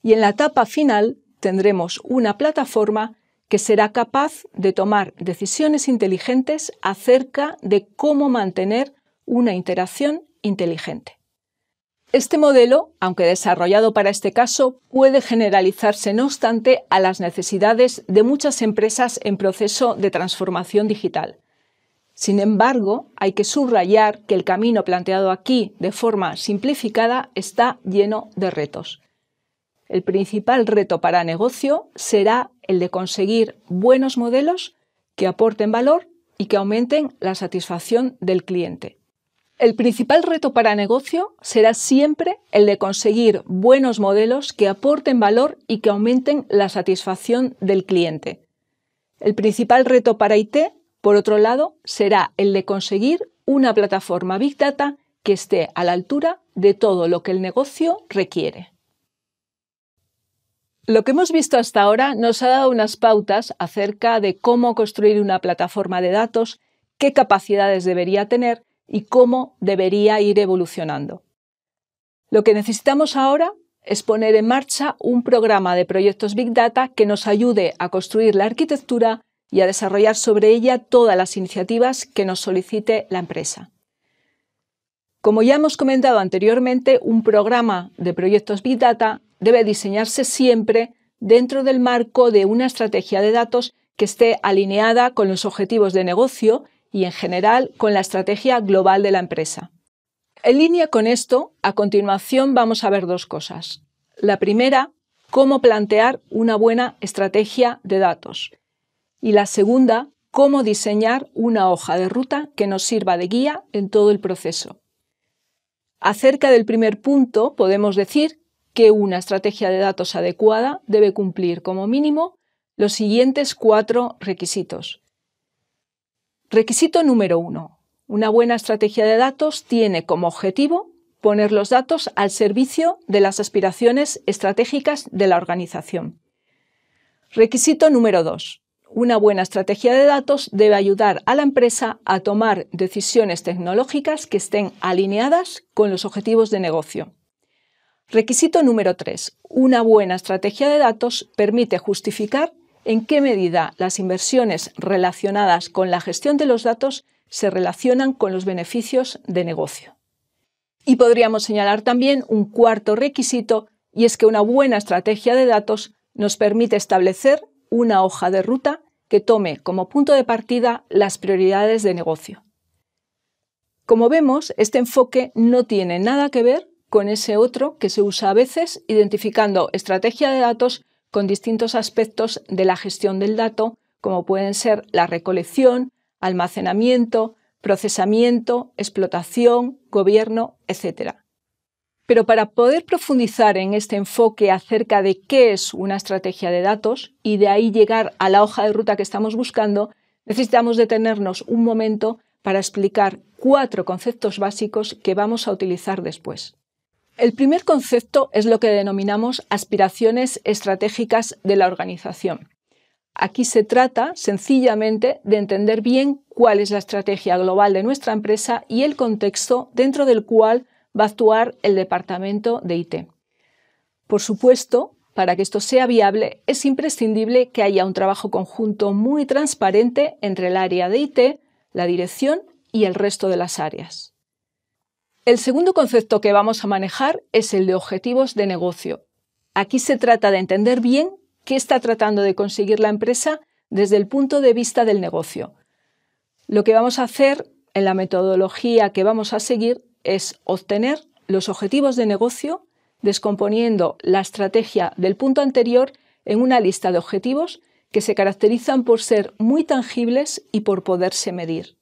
Y en la etapa final tendremos una plataforma que será capaz de tomar decisiones inteligentes acerca de cómo mantener una interacción inteligente. Este modelo, aunque desarrollado para este caso, puede generalizarse no obstante a las necesidades de muchas empresas en proceso de transformación digital. Sin embargo, hay que subrayar que el camino planteado aquí de forma simplificada está lleno de retos. El principal reto para negocio será el de conseguir buenos modelos que aporten valor y que aumenten la satisfacción del cliente. El principal reto para negocio será siempre el de conseguir buenos modelos que aporten valor y que aumenten la satisfacción del cliente. El principal reto para IT, por otro lado, será el de conseguir una plataforma Big Data que esté a la altura de todo lo que el negocio requiere. Lo que hemos visto hasta ahora nos ha dado unas pautas acerca de cómo construir una plataforma de datos, qué capacidades debería tener y cómo debería ir evolucionando. Lo que necesitamos ahora es poner en marcha un programa de proyectos Big Data que nos ayude a construir la arquitectura y a desarrollar sobre ella todas las iniciativas que nos solicite la empresa. Como ya hemos comentado anteriormente, un programa de proyectos Big Data debe diseñarse siempre dentro del marco de una estrategia de datos que esté alineada con los objetivos de negocio y en general con la estrategia global de la empresa. En línea con esto, a continuación vamos a ver dos cosas. La primera, cómo plantear una buena estrategia de datos. Y la segunda, cómo diseñar una hoja de ruta que nos sirva de guía en todo el proceso. Acerca del primer punto, podemos decir que una estrategia de datos adecuada debe cumplir como mínimo los siguientes cuatro requisitos. Requisito número uno. Una buena estrategia de datos tiene como objetivo poner los datos al servicio de las aspiraciones estratégicas de la organización. Requisito número dos. Una buena estrategia de datos debe ayudar a la empresa a tomar decisiones tecnológicas que estén alineadas con los objetivos de negocio. Requisito número 3. Una buena estrategia de datos permite justificar en qué medida las inversiones relacionadas con la gestión de los datos se relacionan con los beneficios de negocio. Y podríamos señalar también un cuarto requisito, y es que una buena estrategia de datos nos permite establecer una hoja de ruta que tome como punto de partida las prioridades de negocio. Como vemos, este enfoque no tiene nada que ver con ese otro que se usa a veces identificando estrategia de datos con distintos aspectos de la gestión del dato, como pueden ser la recolección, almacenamiento, procesamiento, explotación, gobierno, etc. Pero para poder profundizar en este enfoque acerca de qué es una estrategia de datos y de ahí llegar a la hoja de ruta que estamos buscando, necesitamos detenernos un momento para explicar cuatro conceptos básicos que vamos a utilizar después. El primer concepto es lo que denominamos aspiraciones estratégicas de la organización. Aquí se trata sencillamente de entender bien cuál es la estrategia global de nuestra empresa y el contexto dentro del cual va a actuar el departamento de IT. Por supuesto, para que esto sea viable es imprescindible que haya un trabajo conjunto muy transparente entre el área de IT, la dirección y el resto de las áreas. El segundo concepto que vamos a manejar es el de objetivos de negocio. Aquí se trata de entender bien qué está tratando de conseguir la empresa desde el punto de vista del negocio. Lo que vamos a hacer en la metodología que vamos a seguir es obtener los objetivos de negocio descomponiendo la estrategia del punto anterior en una lista de objetivos que se caracterizan por ser muy tangibles y por poderse medir.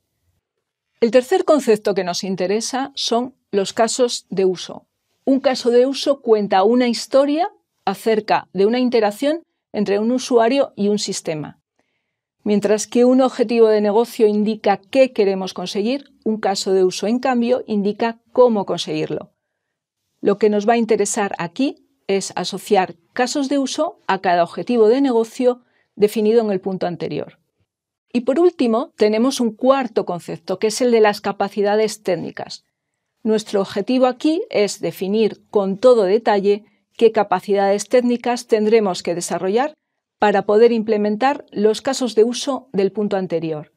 El tercer concepto que nos interesa son los casos de uso. Un caso de uso cuenta una historia acerca de una interacción entre un usuario y un sistema. Mientras que un objetivo de negocio indica qué queremos conseguir, un caso de uso, en cambio, indica cómo conseguirlo. Lo que nos va a interesar aquí es asociar casos de uso a cada objetivo de negocio definido en el punto anterior. Y por último, tenemos un cuarto concepto, que es el de las capacidades técnicas. Nuestro objetivo aquí es definir con todo detalle qué capacidades técnicas tendremos que desarrollar para poder implementar los casos de uso del punto anterior.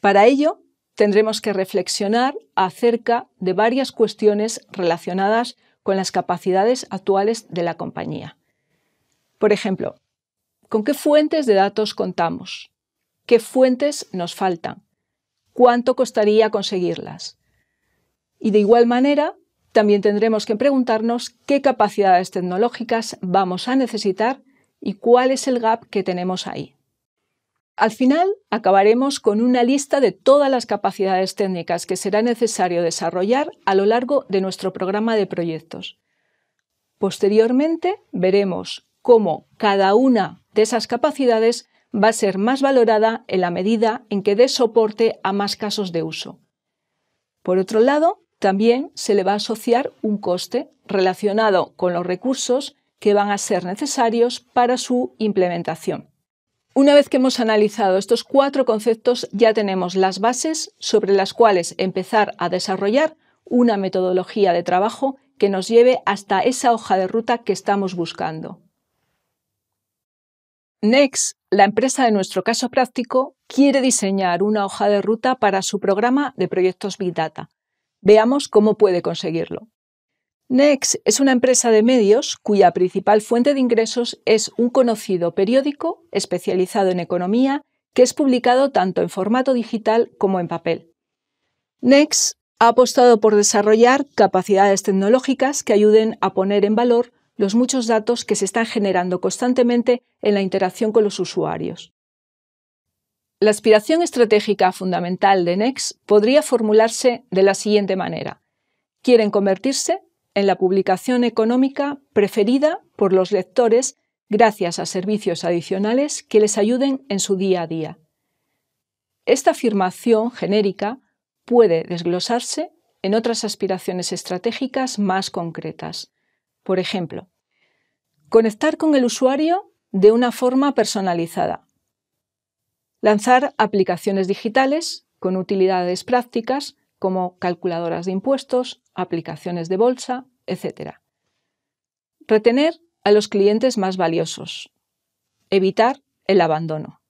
Para ello, tendremos que reflexionar acerca de varias cuestiones relacionadas con las capacidades actuales de la compañía. Por ejemplo, ¿con qué fuentes de datos contamos? ¿Qué fuentes nos faltan? ¿Cuánto costaría conseguirlas? Y de igual manera, también tendremos que preguntarnos qué capacidades tecnológicas vamos a necesitar y cuál es el gap que tenemos ahí. Al final, acabaremos con una lista de todas las capacidades técnicas que será necesario desarrollar a lo largo de nuestro programa de proyectos. Posteriormente, veremos cómo cada una de esas capacidades va a ser más valorada en la medida en que dé soporte a más casos de uso. Por otro lado, también se le va a asociar un coste relacionado con los recursos que van a ser necesarios para su implementación. Una vez que hemos analizado estos cuatro conceptos, ya tenemos las bases sobre las cuales empezar a desarrollar una metodología de trabajo que nos lleve hasta esa hoja de ruta que estamos buscando. Next, la empresa de nuestro caso práctico, quiere diseñar una hoja de ruta para su programa de proyectos Big Data, Veamos cómo puede conseguirlo. Next es una empresa de medios cuya principal fuente de ingresos es un conocido periódico especializado en economía que es publicado tanto en formato digital como en papel. Next ha apostado por desarrollar capacidades tecnológicas que ayuden a poner en valor los muchos datos que se están generando constantemente en la interacción con los usuarios. La aspiración estratégica fundamental de NEX podría formularse de la siguiente manera. Quieren convertirse en la publicación económica preferida por los lectores gracias a servicios adicionales que les ayuden en su día a día. Esta afirmación genérica puede desglosarse en otras aspiraciones estratégicas más concretas. Por ejemplo, conectar con el usuario de una forma personalizada, Lanzar aplicaciones digitales con utilidades prácticas como calculadoras de impuestos, aplicaciones de bolsa, etc. Retener a los clientes más valiosos. Evitar el abandono.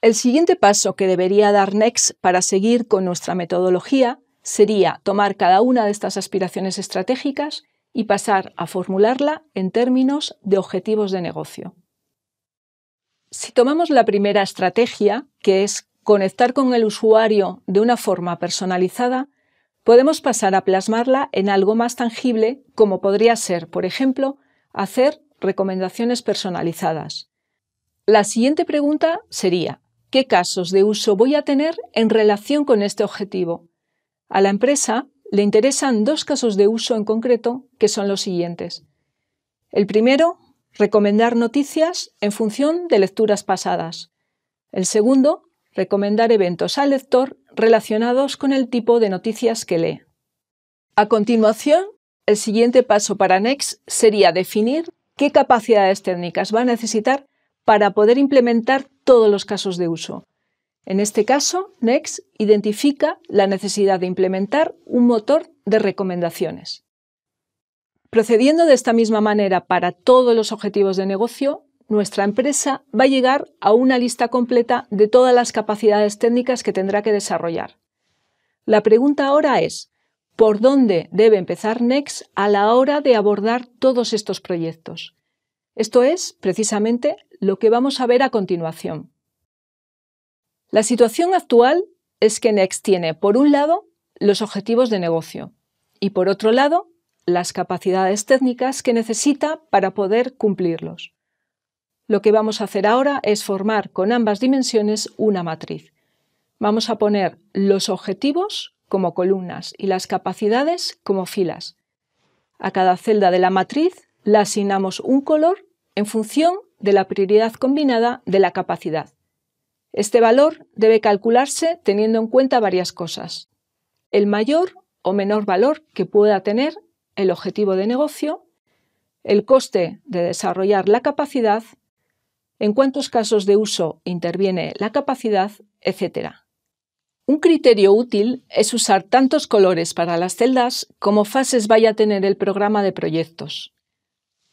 El siguiente paso que debería dar Next para seguir con nuestra metodología sería tomar cada una de estas aspiraciones estratégicas y pasar a formularla en términos de objetivos de negocio. Si tomamos la primera estrategia, que es conectar con el usuario de una forma personalizada, podemos pasar a plasmarla en algo más tangible, como podría ser, por ejemplo, hacer recomendaciones personalizadas. La siguiente pregunta sería, ¿qué casos de uso voy a tener en relación con este objetivo? A la empresa le interesan dos casos de uso en concreto, que son los siguientes. El primero recomendar noticias en función de lecturas pasadas. El segundo, recomendar eventos al lector relacionados con el tipo de noticias que lee. A continuación, el siguiente paso para Next sería definir qué capacidades técnicas va a necesitar para poder implementar todos los casos de uso. En este caso, Next identifica la necesidad de implementar un motor de recomendaciones. Procediendo de esta misma manera para todos los objetivos de negocio, nuestra empresa va a llegar a una lista completa de todas las capacidades técnicas que tendrá que desarrollar. La pregunta ahora es, ¿por dónde debe empezar Next a la hora de abordar todos estos proyectos? Esto es, precisamente, lo que vamos a ver a continuación. La situación actual es que Next tiene, por un lado, los objetivos de negocio y, por otro lado, las capacidades técnicas que necesita para poder cumplirlos. Lo que vamos a hacer ahora es formar con ambas dimensiones una matriz. Vamos a poner los objetivos como columnas y las capacidades como filas. A cada celda de la matriz le asignamos un color en función de la prioridad combinada de la capacidad. Este valor debe calcularse teniendo en cuenta varias cosas. El mayor o menor valor que pueda tener el objetivo de negocio, el coste de desarrollar la capacidad, en cuántos casos de uso interviene la capacidad, etc. Un criterio útil es usar tantos colores para las celdas como fases vaya a tener el programa de proyectos.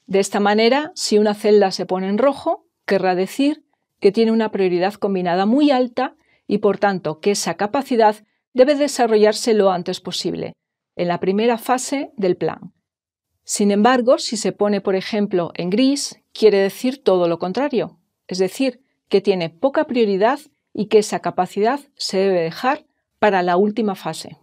De esta manera, si una celda se pone en rojo, querrá decir que tiene una prioridad combinada muy alta y por tanto que esa capacidad debe desarrollarse lo antes posible, en la primera fase del plan. Sin embargo, si se pone, por ejemplo, en gris, quiere decir todo lo contrario, es decir, que tiene poca prioridad y que esa capacidad se debe dejar para la última fase.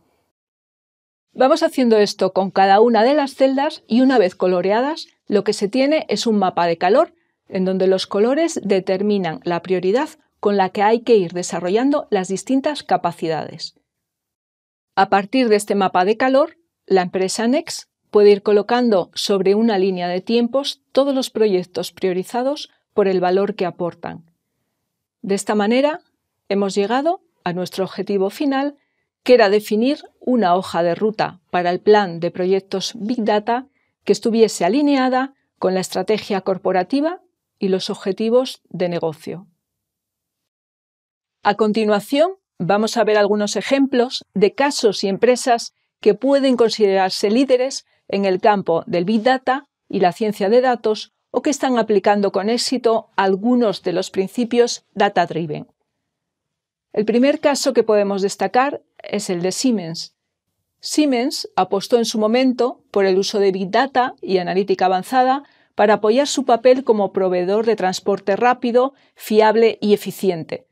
Vamos haciendo esto con cada una de las celdas y una vez coloreadas, lo que se tiene es un mapa de calor en donde los colores determinan la prioridad con la que hay que ir desarrollando las distintas capacidades. A partir de este mapa de calor, la empresa NEX puede ir colocando sobre una línea de tiempos todos los proyectos priorizados por el valor que aportan. De esta manera, hemos llegado a nuestro objetivo final, que era definir una hoja de ruta para el plan de proyectos Big Data que estuviese alineada con la estrategia corporativa y los objetivos de negocio. A continuación, Vamos a ver algunos ejemplos de casos y empresas que pueden considerarse líderes en el campo del Big Data y la ciencia de datos o que están aplicando con éxito algunos de los principios data driven. El primer caso que podemos destacar es el de Siemens. Siemens apostó en su momento por el uso de Big Data y analítica avanzada para apoyar su papel como proveedor de transporte rápido, fiable y eficiente.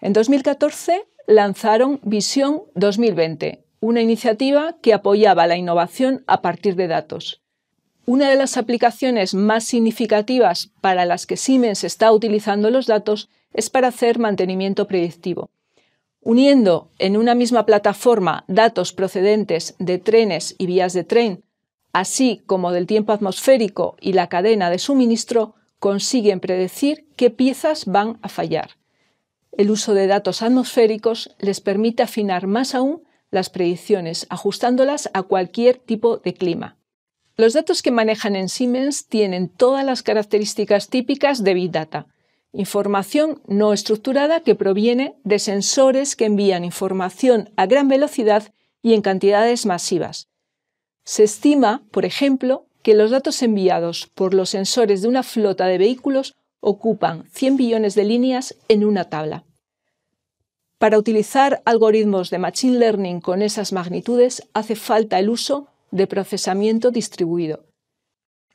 En 2014 lanzaron Visión 2020, una iniciativa que apoyaba la innovación a partir de datos. Una de las aplicaciones más significativas para las que Siemens está utilizando los datos es para hacer mantenimiento predictivo. Uniendo en una misma plataforma datos procedentes de trenes y vías de tren, así como del tiempo atmosférico y la cadena de suministro, consiguen predecir qué piezas van a fallar. El uso de datos atmosféricos les permite afinar más aún las predicciones, ajustándolas a cualquier tipo de clima. Los datos que manejan en Siemens tienen todas las características típicas de Big Data. Información no estructurada que proviene de sensores que envían información a gran velocidad y en cantidades masivas. Se estima, por ejemplo, que los datos enviados por los sensores de una flota de vehículos ocupan 100 billones de líneas en una tabla. Para utilizar algoritmos de Machine Learning con esas magnitudes hace falta el uso de procesamiento distribuido.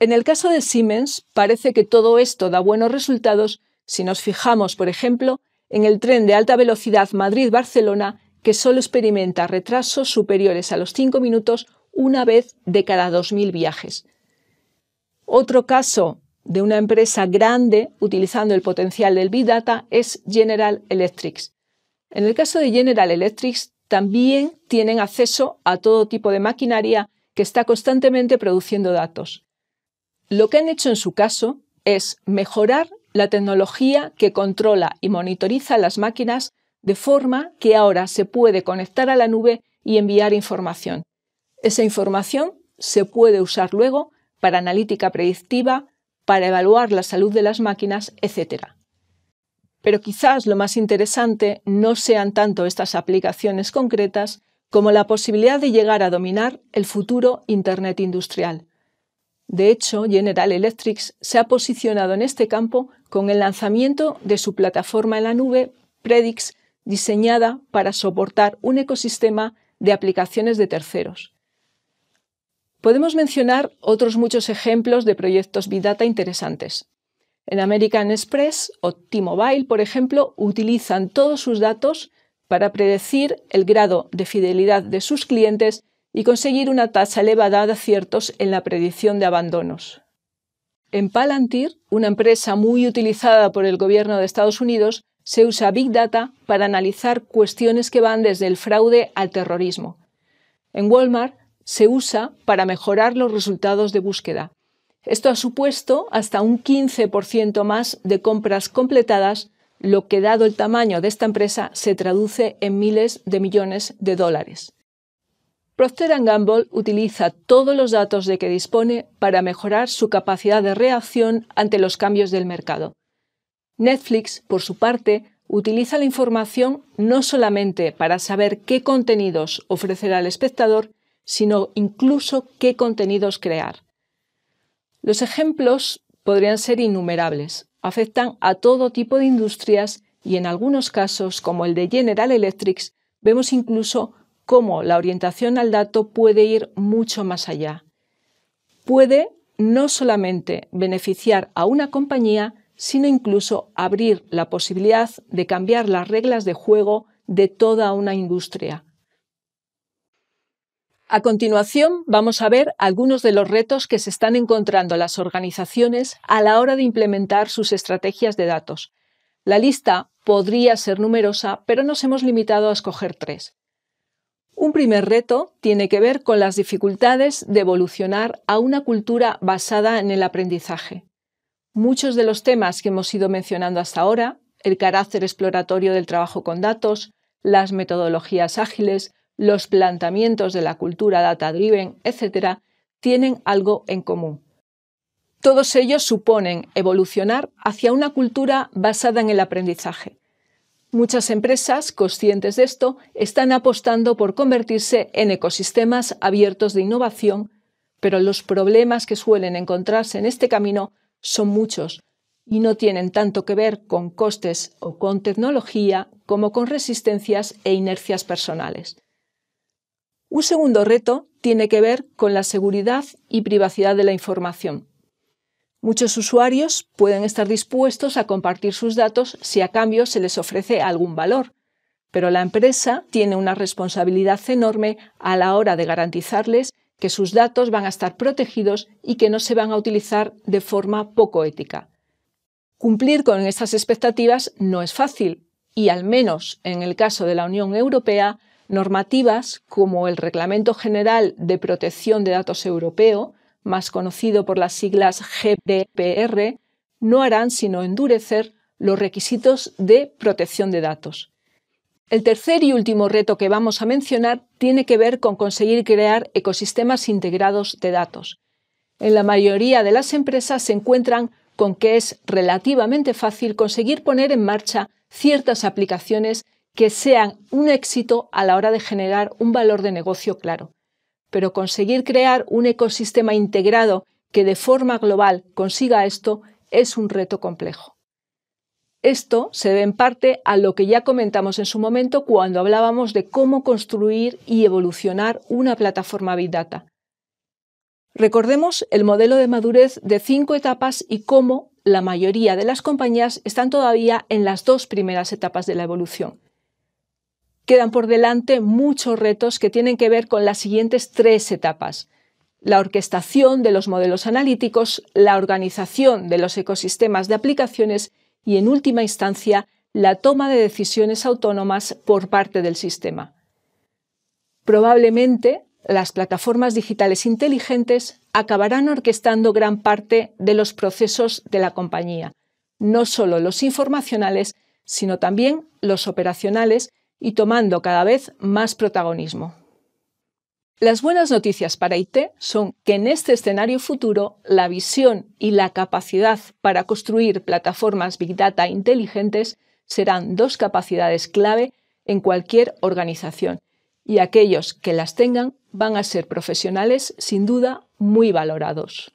En el caso de Siemens, parece que todo esto da buenos resultados si nos fijamos, por ejemplo, en el tren de alta velocidad Madrid-Barcelona, que solo experimenta retrasos superiores a los 5 minutos una vez de cada 2.000 viajes. Otro caso de una empresa grande utilizando el potencial del Big Data es General Electric. En el caso de General Electric, también tienen acceso a todo tipo de maquinaria que está constantemente produciendo datos. Lo que han hecho en su caso es mejorar la tecnología que controla y monitoriza las máquinas de forma que ahora se puede conectar a la nube y enviar información. Esa información se puede usar luego para analítica predictiva, para evaluar la salud de las máquinas, etc. Pero quizás lo más interesante no sean tanto estas aplicaciones concretas como la posibilidad de llegar a dominar el futuro Internet industrial. De hecho, General Electric se ha posicionado en este campo con el lanzamiento de su plataforma en la nube Predix, diseñada para soportar un ecosistema de aplicaciones de terceros. Podemos mencionar otros muchos ejemplos de proyectos Big Data interesantes. En American Express o T-Mobile, por ejemplo, utilizan todos sus datos para predecir el grado de fidelidad de sus clientes y conseguir una tasa elevada de aciertos en la predicción de abandonos. En Palantir, una empresa muy utilizada por el gobierno de Estados Unidos, se usa Big Data para analizar cuestiones que van desde el fraude al terrorismo. En Walmart se usa para mejorar los resultados de búsqueda esto ha supuesto hasta un 15% más de compras completadas, lo que dado el tamaño de esta empresa se traduce en miles de millones de dólares. Procter Gamble utiliza todos los datos de que dispone para mejorar su capacidad de reacción ante los cambios del mercado. Netflix, por su parte, utiliza la información no solamente para saber qué contenidos ofrecer al espectador, sino incluso qué contenidos crear. Los ejemplos podrían ser innumerables. Afectan a todo tipo de industrias y en algunos casos, como el de General Electric, vemos incluso cómo la orientación al dato puede ir mucho más allá. Puede no solamente beneficiar a una compañía, sino incluso abrir la posibilidad de cambiar las reglas de juego de toda una industria. A continuación, vamos a ver algunos de los retos que se están encontrando las organizaciones a la hora de implementar sus estrategias de datos. La lista podría ser numerosa, pero nos hemos limitado a escoger tres. Un primer reto tiene que ver con las dificultades de evolucionar a una cultura basada en el aprendizaje. Muchos de los temas que hemos ido mencionando hasta ahora, el carácter exploratorio del trabajo con datos, las metodologías ágiles, los planteamientos de la cultura data-driven, etc., tienen algo en común. Todos ellos suponen evolucionar hacia una cultura basada en el aprendizaje. Muchas empresas, conscientes de esto, están apostando por convertirse en ecosistemas abiertos de innovación, pero los problemas que suelen encontrarse en este camino son muchos y no tienen tanto que ver con costes o con tecnología como con resistencias e inercias personales. Un segundo reto tiene que ver con la seguridad y privacidad de la información. Muchos usuarios pueden estar dispuestos a compartir sus datos si a cambio se les ofrece algún valor, pero la empresa tiene una responsabilidad enorme a la hora de garantizarles que sus datos van a estar protegidos y que no se van a utilizar de forma poco ética. Cumplir con estas expectativas no es fácil y, al menos en el caso de la Unión Europea, normativas como el Reglamento General de Protección de Datos Europeo, más conocido por las siglas GDPR, no harán sino endurecer los requisitos de protección de datos. El tercer y último reto que vamos a mencionar tiene que ver con conseguir crear ecosistemas integrados de datos. En la mayoría de las empresas se encuentran con que es relativamente fácil conseguir poner en marcha ciertas aplicaciones que sean un éxito a la hora de generar un valor de negocio claro. Pero conseguir crear un ecosistema integrado que de forma global consiga esto es un reto complejo. Esto se debe en parte a lo que ya comentamos en su momento cuando hablábamos de cómo construir y evolucionar una plataforma Big Data. Recordemos el modelo de madurez de cinco etapas y cómo la mayoría de las compañías están todavía en las dos primeras etapas de la evolución quedan por delante muchos retos que tienen que ver con las siguientes tres etapas. La orquestación de los modelos analíticos, la organización de los ecosistemas de aplicaciones y, en última instancia, la toma de decisiones autónomas por parte del sistema. Probablemente, las plataformas digitales inteligentes acabarán orquestando gran parte de los procesos de la compañía, no solo los informacionales, sino también los operacionales, y tomando cada vez más protagonismo. Las buenas noticias para IT son que en este escenario futuro la visión y la capacidad para construir plataformas Big Data inteligentes serán dos capacidades clave en cualquier organización y aquellos que las tengan van a ser profesionales sin duda muy valorados.